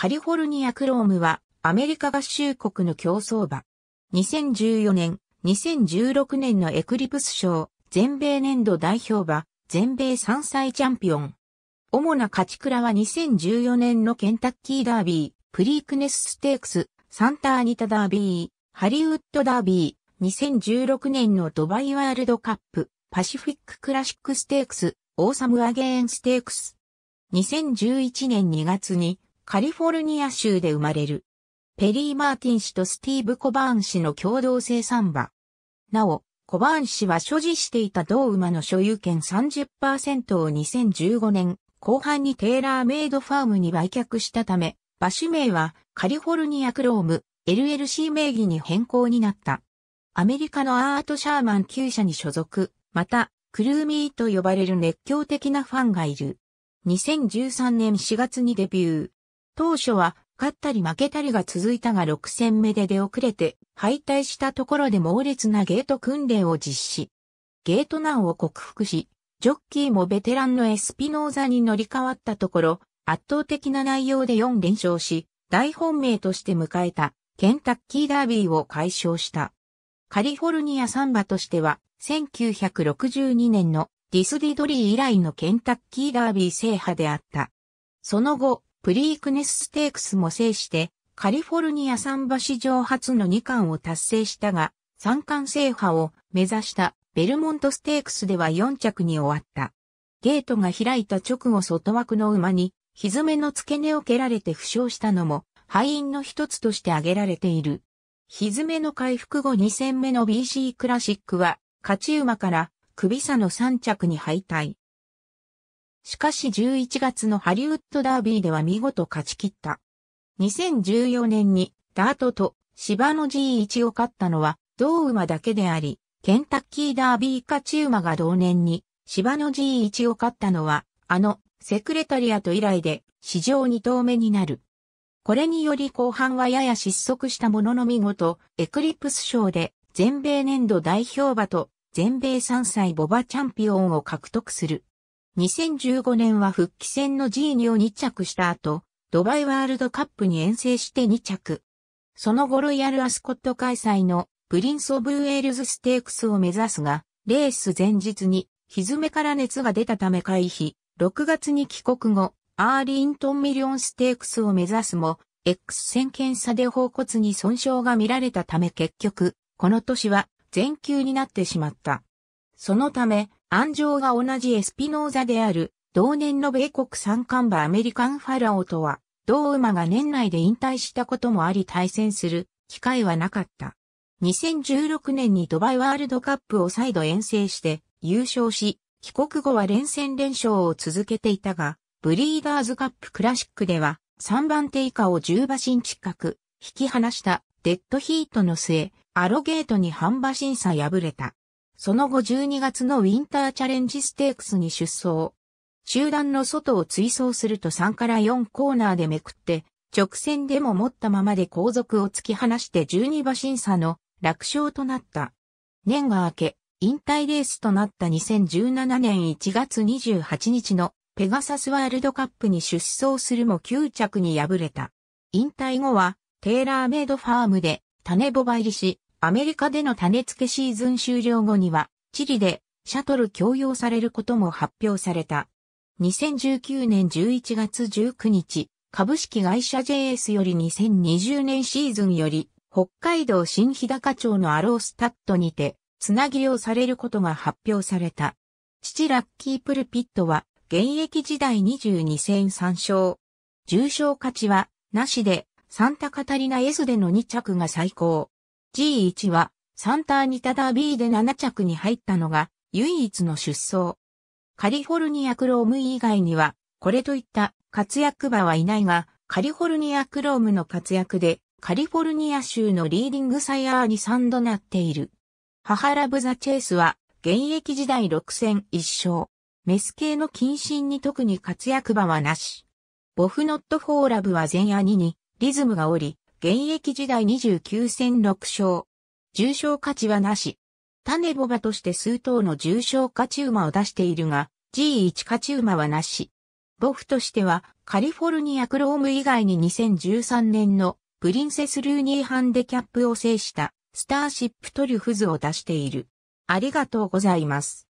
カリフォルニアクロームはアメリカ合衆国の競争馬。2014年、2016年のエクリプス賞、全米年度代表馬、全米3歳チャンピオン。主な勝ち倉は2014年のケンタッキーダービー、プリークネスステークス、サンターニタダービー、ハリウッドダービー、2016年のドバイワールドカップ、パシフィッククラシックステークス、オーサムアゲーンステークス。2011年2月にカリフォルニア州で生まれる。ペリー・マーティン氏とスティーブ・コバーン氏の共同生産馬。なお、コバーン氏は所持していた同馬の所有権30%を2015年後半にテーラーメイドファームに売却したため、馬種名はカリフォルニアクローム LLC 名義に変更になった。アメリカのアート・シャーマン旧舎に所属、また、クルーミーと呼ばれる熱狂的なファンがいる。2013年4月にデビュー。当初は勝ったり負けたりが続いたが6戦目で出遅れて敗退したところで猛烈なゲート訓練を実施。ゲート難を克服し、ジョッキーもベテランのエスピノーザに乗り換わったところ、圧倒的な内容で4連勝し、大本命として迎えたケンタッキーダービーを解消した。カリフォルニアサンバとしては、1962年のディスディドリー以来のケンタッキーダービー制覇であった。その後、プリークネスステークスも制して、カリフォルニア桟橋史上初の2冠を達成したが、3冠制覇を目指したベルモントステークスでは4着に終わった。ゲートが開いた直後外枠の馬に、ひずめの付け根を蹴られて負傷したのも、敗因の一つとして挙げられている。ひずめの回復後2戦目の BC クラシックは、勝ち馬から、首差の3着に敗退。しかし11月のハリウッドダービーでは見事勝ち切った。2014年にダートと芝の G1 を勝ったのは同馬だけであり、ケンタッキーダービー勝ち馬が同年に芝の G1 を勝ったのは、あの、セクレタリアと以来で史上2頭目になる。これにより後半はやや失速したものの見事、エクリプス賞で全米年度代表馬と全米3歳ボバチャンピオンを獲得する。2015年は復帰戦の G2 を2着した後、ドバイワールドカップに遠征して2着。その後ロイヤルアスコット開催のプリンス・オブ・ウェールズ・ステークスを目指すが、レース前日にめから熱が出たため回避、6月に帰国後、アーリントン・ミリオン・ステークスを目指すも、X 線検査で包骨に損傷が見られたため結局、この年は全休になってしまった。そのため、安城が同じエスピノーザである、同年の米国三冠馬アメリカンファラオとは、同馬が年内で引退したこともあり対戦する機会はなかった。2016年にドバイワールドカップを再度遠征して優勝し、帰国後は連戦連勝を続けていたが、ブリーダーズカップクラシックでは3番手以下を10馬身近く引き離したデッドヒートの末、アロゲートに半馬身差敗れた。その後12月のウィンターチャレンジステークスに出走。集団の外を追走すると3から4コーナーでめくって、直線でも持ったままで後続を突き放して12馬審査の楽勝となった。年が明け、引退レースとなった2017年1月28日のペガサスワールドカップに出走するも9着に敗れた。引退後はテーラーメイドファームで種ボバ入りし、アメリカでの種付けシーズン終了後には、チリでシャトル供用されることも発表された。2019年11月19日、株式会社 JS より2020年シーズンより、北海道新日高町のアロースタッドにて、つなぎをされることが発表された。父ラッキープルピットは、現役時代22戦3勝。重賞勝ちは、なしで、サンタカタリナ S での2着が最高。G1 はサンターニタダービーで7着に入ったのが唯一の出走。カリフォルニアクローム以外にはこれといった活躍馬はいないがカリフォルニアクロームの活躍でカリフォルニア州のリーディングサイヤーに3度なっている。母ラブザチェイスは現役時代6戦1勝。メス系の近親に特に活躍馬はなし。ボフノットフォーラブは前夜2にリズムがおり、現役時代29戦6勝。重賞価値はなし。種ボバとして数頭の重賞勝ち馬を出しているが、G1 勝ち馬はなし。ボフとしては、カリフォルニアクローム以外に2013年のプリンセス・ルーニーハンデキャップを制したスターシップトリュフズを出している。ありがとうございます。